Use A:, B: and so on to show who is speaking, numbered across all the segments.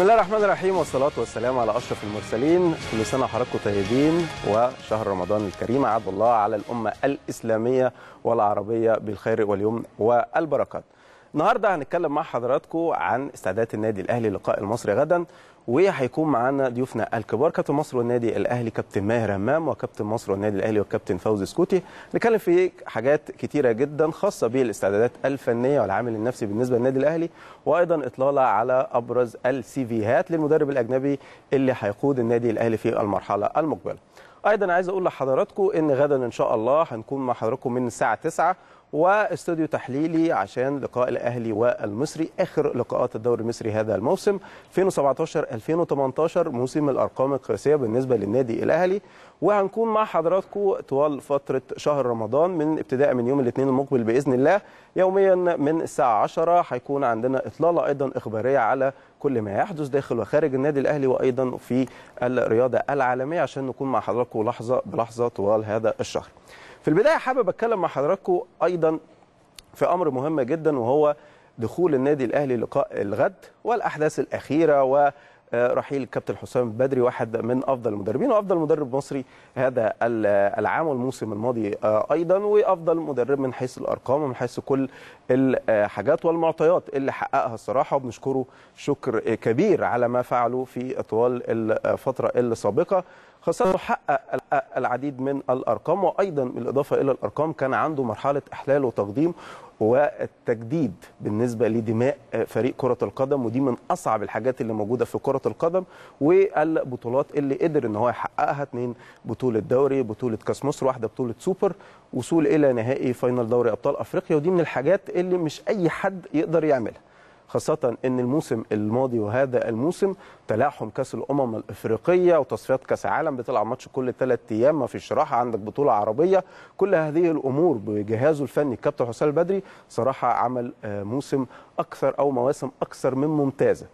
A: بسم الله الرحمن الرحيم والصلاة والسلام على أشرف المرسلين كل سنة وحضراتكم طيبين وشهر رمضان الكريم عاد الله على الأمة الإسلامية والعربية بالخير واليمن والبركات النهارده هنتكلم مع حضراتكم عن استعدادات النادي الاهلي للقاء المصري غدا وهيكون معانا ضيوفنا الكبار كابتن مصر والنادي الاهلي كابتن ماهر همام وكابتن مصر والنادي الاهلي والكابتن فوزي سكوتي نتكلم في حاجات كتيره جدا خاصه بالاستعدادات الفنيه والعامل النفسي بالنسبه للنادي الاهلي وايضا اطلاله على ابرز السي فيهات للمدرب الاجنبي اللي هيقود النادي الاهلي في المرحله المقبله ايضا عايز اقول لحضراتكم ان غدا ان شاء الله هنكون مع حضراتكم من الساعه 9 واستوديو تحليلي عشان لقاء الاهلي والمصري اخر لقاءات الدوري المصري هذا الموسم 2017 2018 موسم الارقام القياسيه بالنسبه للنادي الاهلي وهنكون مع حضراتكم طوال فتره شهر رمضان من ابتداء من يوم الاثنين المقبل باذن الله يوميا من الساعه 10 هيكون عندنا اطلاله ايضا اخباريه على كل ما يحدث داخل وخارج النادي الاهلي وايضا في الرياضه العالميه عشان نكون مع حضراتكم لحظه بلحظه طوال هذا الشهر. في البدايه حابب اتكلم مع حضراتكم ايضا في امر مهم جدا وهو دخول النادي الاهلي لقاء الغد والاحداث الاخيره و آه، رحيل الكابتن حسام بدري واحد من افضل المدربين وافضل مدرب مصري هذا العام والموسم الماضي آه، ايضا وافضل مدرب من حيث الارقام ومن حيث كل الحاجات والمعطيات اللي حققها الصراحه وبنشكره شكر كبير على ما فعله في طوال الفتره السابقه خاصة حقق العديد من الأرقام وأيضا بالإضافة إلى الأرقام كان عنده مرحلة إحلال وتقديم والتجديد بالنسبه لدماء فريق كره القدم ودي من اصعب الحاجات اللي موجوده في كره القدم والبطولات اللي قدر ان هو يحققها اثنين بطوله دوري بطوله كاس مصر واحده بطوله سوبر وصول الى نهائي فاينل دوري ابطال افريقيا ودي من الحاجات اللي مش اي حد يقدر يعملها خاصة أن الموسم الماضي وهذا الموسم تلاحم كأس الأمم الإفريقية وتصفيات كأس عالم بتلعب ماتش كل ثلاث أيام ما فيش راحة عندك بطولة عربية كل هذه الأمور بجهازه الفني الكابتن حسام البدري صراحة عمل آه، موسم أكثر أو مواسم أكثر من ممتازة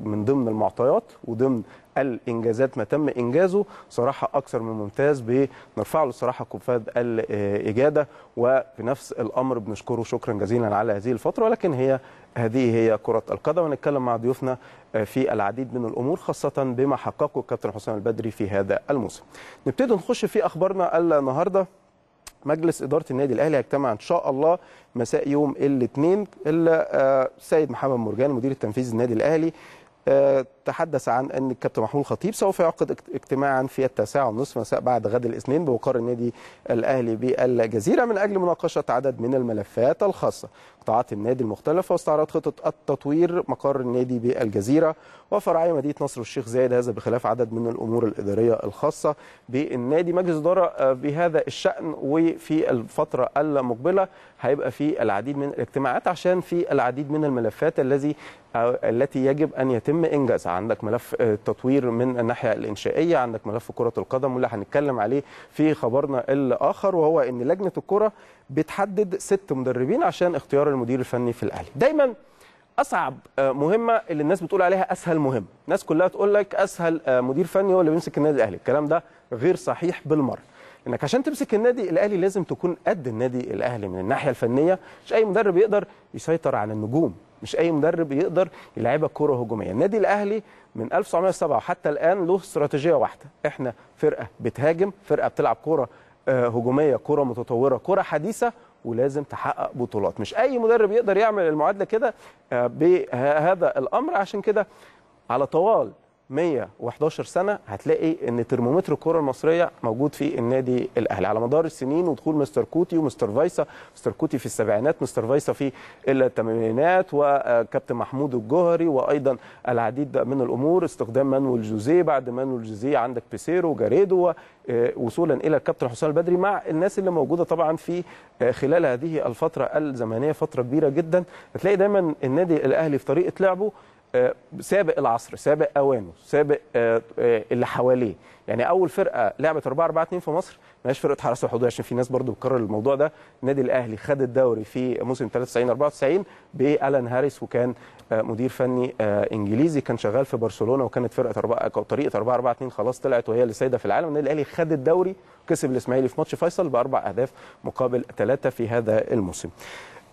A: من ضمن المعطيات وضمن الانجازات ما تم انجازه صراحه اكثر من ممتاز بنرفع له الصراحه كفاد الاجاده وفي نفس الامر بنشكره شكرا جزيلا على هذه الفتره ولكن هي هذه هي كره القدم ونتكلم مع ضيوفنا في العديد من الامور خاصه بما حققه الكابتن حسام البدري في هذا الموسم. نبتدي نخش في اخبارنا النهارده مجلس اداره النادي الاهلي هيجتمع ان شاء الله مساء يوم الاثنين الا السيد آه، محمد مرجان مدير التنفيذي النادي الاهلي آه، تحدث عن ان الكابتن محمود الخطيب سوف يعقد اجتماعا في التاسعه ونصف مساء بعد غد الاثنين بمقر النادي الاهلي بالجزيره من اجل مناقشه عدد من الملفات الخاصه قطاعات النادي المختلفة واستعراض خطط التطوير مقر النادي بالجزيرة وفرعي مدينة نصر والشيخ زايد هذا بخلاف عدد من الأمور الإدارية الخاصة بالنادي مجلس إدارة آه، بهذا الشأن وفي الفترة المقبلة هيبقى في العديد من الاجتماعات عشان في العديد من الملفات الذي آه، التي يجب ان يتم انجازها عندك ملف التطوير آه، من الناحيه الانشائيه عندك ملف كره القدم واللي هنتكلم عليه في خبرنا الاخر وهو ان لجنه الكره بتحدد ست مدربين عشان اختيار المدير الفني في الاهلي دايما اصعب آه، مهمه اللي الناس بتقول عليها اسهل مهمه الناس كلها تقول لك اسهل آه، مدير فني هو اللي بيمسك النادي الاهلي الكلام ده غير صحيح بالمره انك عشان تمسك النادي الاهلي لازم تكون قد النادي الاهلي من الناحيه الفنيه مش اي مدرب يقدر يسيطر على النجوم مش اي مدرب يقدر يلعبك كره هجوميه النادي الاهلي من 1907 وحتى الان له استراتيجيه واحده احنا فرقه بتهاجم فرقه بتلعب كره آه، هجوميه كره متطوره كره حديثه ولازم تحقق بطولات مش اي مدرب يقدر يعمل المعادله كده آه، بهذا الامر عشان كده على طوال 111 سنه هتلاقي ان ترمومتر الكره المصريه موجود في النادي الاهلي على مدار السنين ودخول مستر كوتي ومستر فايسا مستر كوتي في السبعينات مستر فايسا في الثمانينات وكابتن محمود الجوهري وايضا العديد من الامور استخدام مانويل جوزيه بعد مانويل جوزيه عندك بيسيرو جاريدو آه، وصولا الى الكابتن حسام البدري مع الناس اللي موجوده طبعا في آه، خلال هذه الفتره الزمنيه فتره كبيره جدا هتلاقي دايما النادي الاهلي في طريقه لعبه آه، سابق العصر سابق اوانه سابق آه، آه، اللي حواليه يعني اول فرقه لعبت 4 4 2 في مصر ما هيش فرقه حرس الحدود عشان في ناس برضو بتكرر الموضوع ده النادي الاهلي خد الدوري في موسم 93 94 بالان هاريس وكان مدير فني انجليزي كان شغال في برشلونه وكانت فرقه أربعة او طريقه 4 4 2 خلاص طلعت وهي اللي سايده في العالم النادي الاهلي خد الدوري وكسب الاسماعيلي في ماتش فيصل باربع اهداف مقابل ثلاثه في هذا الموسم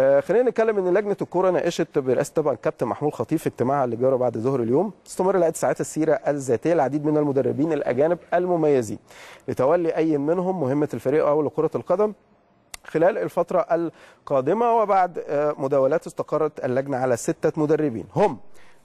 A: آه خلينا نتكلم ان لجنه الكوره ناقشت برئاسه طبعا الكابتن محمود خطيب في اجتماعها اللي جرى بعد ظهر اليوم استمر لقاء ساعات السيره الذاتيه العديد من المدربين الاجانب المميزين لتولي اي منهم مهمه الفريق او لكره القدم خلال الفتره القادمه وبعد آه مداولات استقرت اللجنه على سته مدربين هم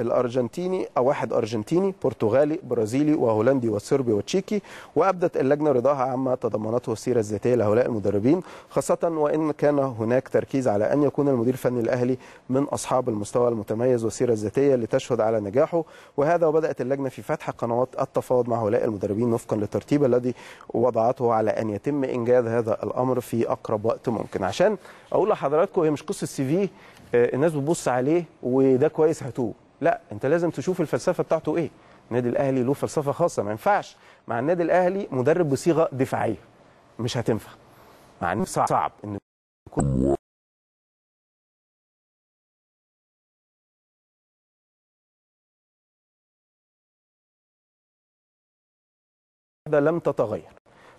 A: الارجنتيني او واحد ارجنتيني برتغالي برازيلي وهولندي وصربي وتشيكي وابدت اللجنه رضاها عما تضمنته السيره الذاتيه لهؤلاء المدربين خاصه وان كان هناك تركيز على ان يكون المدير الفني الاهلي من اصحاب المستوى المتميز والسيره الذاتيه لتشهد على نجاحه وهذا وبدات اللجنه في فتح قنوات التفاوض مع هؤلاء المدربين وفقا للترتيب الذي وضعته على ان يتم انجاز هذا الامر في اقرب وقت ممكن عشان اقول لحضراتكم هي مش قصه سي في آه، الناس بتبص عليه وده كويس هتوه لا انت لازم تشوف الفلسفه بتاعته ايه النادي الاهلي له فلسفه خاصه ما ينفعش مع النادي الاهلي مدرب بصيغه دفاعيه مش هتنفع مع ان صعب ان ده لم تتغير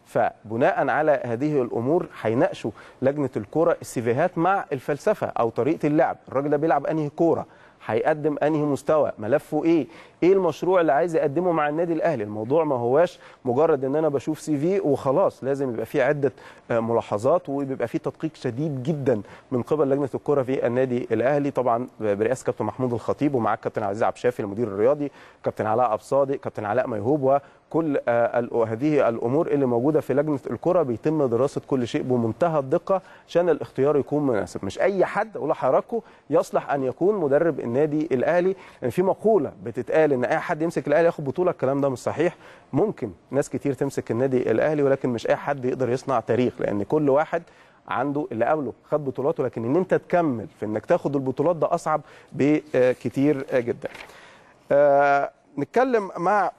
A: فبناء على هذه الامور هيناقشوا لجنه الكوره السيفيهات مع الفلسفه او طريقه اللعب الراجل ده بيلعب انهي كوره هيقدم انهي مستوى ملفه ايه ايه المشروع اللي عايز يقدمه مع النادي الاهلي الموضوع ما هواش مجرد ان انا بشوف سي في وخلاص لازم يبقى فيه عده آه، ملاحظات وبيبقى فيه تدقيق شديد جدا من قبل لجنه الكره في النادي الاهلي طبعا برئاسه كابتن محمود الخطيب ومعاه كابتن عزيز عبد الشافي المدير الرياضي كابتن علاء ابصادي كابتن علاء ميهوب كل آه، هذه الامور اللي موجوده في لجنه الكره بيتم دراسه كل شيء بمنتهى الدقه عشان الاختيار يكون مناسب مش اي حد ولا حركه يصلح ان يكون مدرب النادي الاهلي يعني في مقوله بتتقال ان اي حد يمسك الاهلي ياخد بطوله الكلام ده مش صحيح ممكن ناس كتير تمسك النادي الاهلي ولكن مش اي حد يقدر يصنع تاريخ لان كل واحد عنده اللي قبله خد بطولاته لكن ان انت تكمل في انك تاخد البطولات ده اصعب بكتير جدا أه نتكلم مع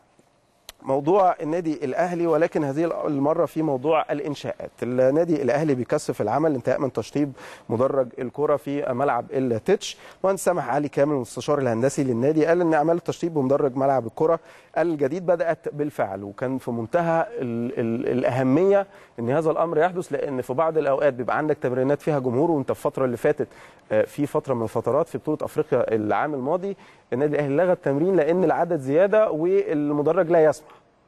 A: موضوع النادي الاهلي ولكن هذه المره في موضوع الانشاءات النادي الاهلي بيكثف العمل انتهاء من تشطيب مدرج الكره في ملعب التتش مهندس سامح علي كامل المستشار الهندسي للنادي قال ان اعمال التشطيب بمدرج ملعب الكره الجديد بدات بالفعل وكان في منتهى الـ الـ الاهميه ان هذا الامر يحدث لان في بعض الاوقات بيبقى عندك تمرينات فيها جمهور وانت في الفتره اللي فاتت آه، في فتره من الفترات في بطوله افريقيا العام الماضي النادي الاهلي لغى التمرين لان العدد زياده والمدرج لا يسمح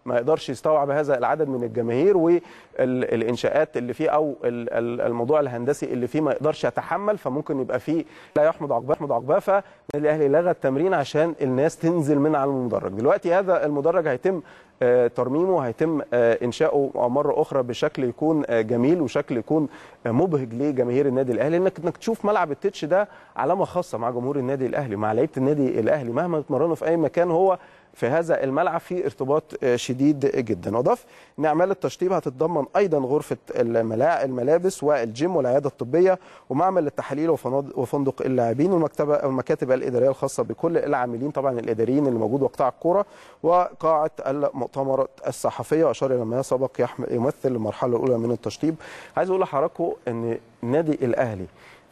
A: ما يقدرش يستوعب هذا العدد من الجماهير والانشاءات اللي فيه او الموضوع الهندسي اللي فيه ما يقدرش يتحمل فممكن يبقى فيه لا يحمد عقباه يحمد عقباه فالنادي الاهلي لغى التمرين عشان الناس تنزل من على المدرج دلوقتي هذا المدرج هيتم آه، ترميمه هيتم آه، انشاؤه مره اخرى بشكل يكون آه، جميل وشكل يكون مبهج لجماهير النادي الاهلي انك انك تشوف ملعب التتش ده علامه خاصه مع جمهور النادي الاهلي مع لعيبه النادي الاهلي مهما اتمرنوا في اي مكان هو في هذا الملعب في ارتباط آه، شديد جدا اضاف ان اعمال التشطيب هتتضمن ايضا غرفه الملابس والجيم والعياده الطبيه ومعمل التحاليل وفندق اللاعبين والمكتبه والمكاتب الاداريه الخاصه بكل العاملين طبعا الاداريين اللي موجود وقطاع الكوره وقاعه المؤتمرات الصحفيه واشار الى ما سبق يمثل المرحله الاولى من التشطيب عايز اقول لحضراتكم ان نادي الاهلي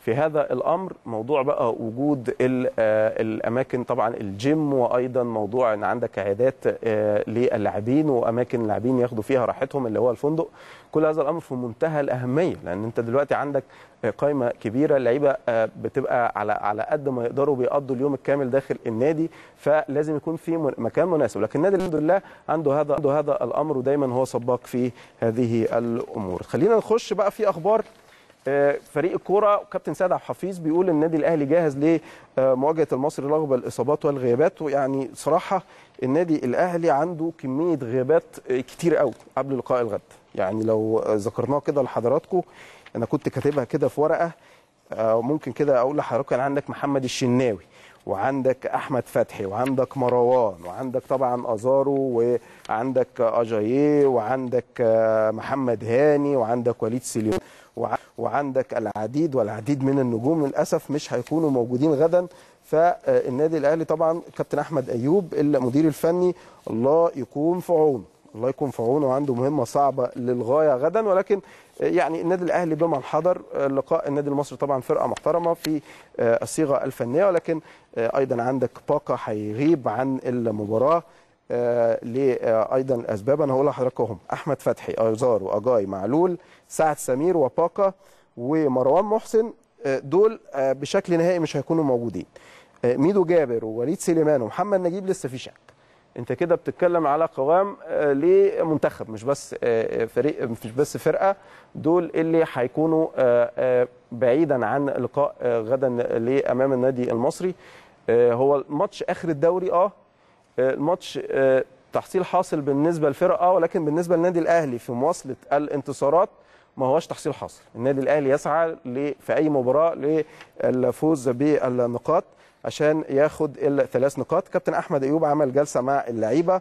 A: في هذا الامر موضوع بقى وجود آه، الاماكن طبعا الجيم وايضا موضوع ان عندك عيادات آه، للاعبين واماكن اللاعبين ياخدوا فيها راحتهم اللي هو الفندق كل هذا الامر في منتهى الاهميه لان انت دلوقتي عندك آه، قائمه كبيره اللعيبه بتبقى على على قد ما يقدروا بيقضوا اليوم الكامل داخل النادي فلازم يكون في مكان مناسب لكن النادي الحمد لله عنده هذا عنده هذا الامر ودايما هو سباق في هذه الامور خلينا نخش بقى في اخبار فريق الكوره كابتن سعد عبد الحفيظ بيقول النادي الاهلي جاهز لمواجهه المصري رغم الاصابات والغيابات ويعني صراحه النادي الاهلي عنده كميه غيابات كتير قوي قبل لقاء الغد يعني لو ذكرناه كده لحضراتكم انا كنت كاتبها كده في ورقه آه، ممكن كده اقول لحضراتكم يعني عندك محمد الشناوي وعندك احمد فتحي وعندك مروان وعندك طبعا ازارو وعندك اجاييه وعندك آه، محمد هاني وعندك وليد سليمان وعندك العديد والعديد من النجوم للاسف مش هيكونوا موجودين غدا فالنادي الاهلي طبعا كابتن احمد ايوب المدير الفني الله يكون في عونه الله يكون في عونه وعنده مهمه صعبه للغايه غدا ولكن يعني النادي الاهلي بمن حضر لقاء النادي المصري طبعا فرقه محترمه في آه، الصيغه الفنيه ولكن آه، ايضا عندك باكا هيغيب عن المباراه آه لايضا آه، الاسباب انا هقولها لحضراتكم احمد فتحي ايزار واجاي معلول سعد سمير وباكا ومروان محسن دول بشكل نهائي مش هيكونوا موجودين ميدو جابر ووليد سليمان ومحمد نجيب لسه في شك انت كده بتتكلم على قوام آه، لمنتخب مش بس آه، آه، فريق مش بس فرقه دول اللي هيكونوا بعيدا عن لقاء غدا امام النادي المصري هو الماتش اخر الدوري اه الماتش تحصيل حاصل بالنسبه للفرقه ولكن بالنسبه للنادي الاهلي في مواصله الانتصارات ما هوش تحصيل حاصل النادي الاهلي يسعى في اي مباراه للفوز بالنقاط عشان ياخد الثلاث نقاط كابتن احمد ايوب عمل جلسه مع اللعيبه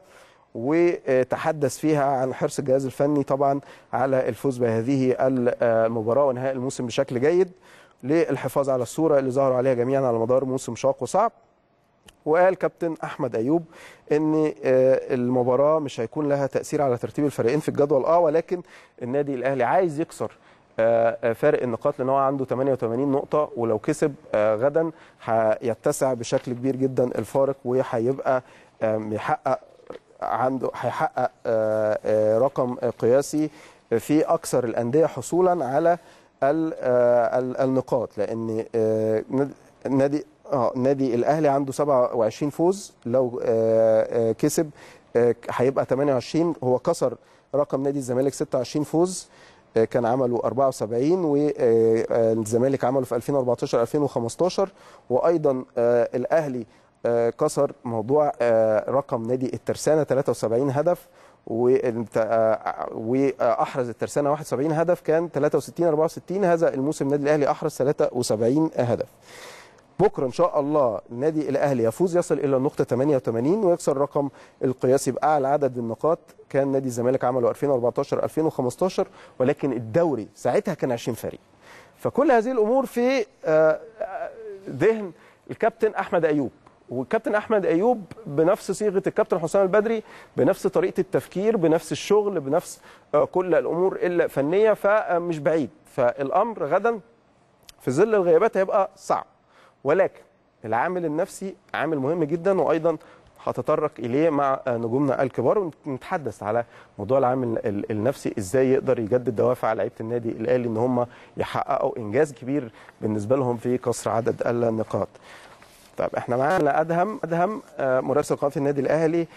A: وتحدث فيها عن حرص الجهاز الفني طبعا على الفوز بهذه المباراه وانهاء الموسم بشكل جيد للحفاظ على الصوره اللي ظهروا عليها جميعا على مدار موسم شاق وصعب وقال كابتن احمد ايوب ان آه، المباراه مش هيكون لها تاثير على ترتيب الفريقين في الجدول اه ولكن النادي الاهلي عايز يكسر آه، آه، فارق النقاط لان هو عنده 88 نقطه ولو كسب آه، غدا هيتسع بشكل كبير جدا الفارق وهيبقى يحقق عنده هيحقق رقم قياسي في اكثر الانديه حصولا على النقاط لان نادي اه نادي الاهلي عنده 27 فوز لو كسب هيبقى 28 هو كسر رقم نادي الزمالك 26 فوز كان عمله 74 والزمالك آه، عمله في 2014 2015 وايضا آه، الاهلي آه، كسر موضوع رقم نادي الترسانه 73 هدف واحرز الترسانه 71 هدف كان 63 64 هذا الموسم النادي الاهلي احرز 73 هدف بكره ان شاء الله النادي الاهلي يفوز يصل الى النقطه 88 ويكسر رقم القياسي باعلى عدد النقاط كان نادي الزمالك عمله 2014 2015 ولكن الدوري ساعتها كان 20 فريق فكل هذه الامور في آه، آه، ذهن الكابتن احمد ايوب والكابتن احمد ايوب بنفس صيغه الكابتن حسام البدري بنفس طريقه التفكير بنفس الشغل بنفس آه، كل الامور الا فنيه فمش بعيد فالامر غدا في ظل الغيابات هيبقى صعب ولكن العامل النفسي عامل مهم جدا وايضا هتطرق اليه مع نجومنا الكبار ونتحدث على موضوع العامل النفسي ازاي يقدر يجدد دوافع لعيبه النادي الاهلي ان هم يحققوا انجاز كبير بالنسبه لهم في كسر عدد النقاط. طب احنا معانا ادهم ادهم آه، مراسل قناه النادي الاهلي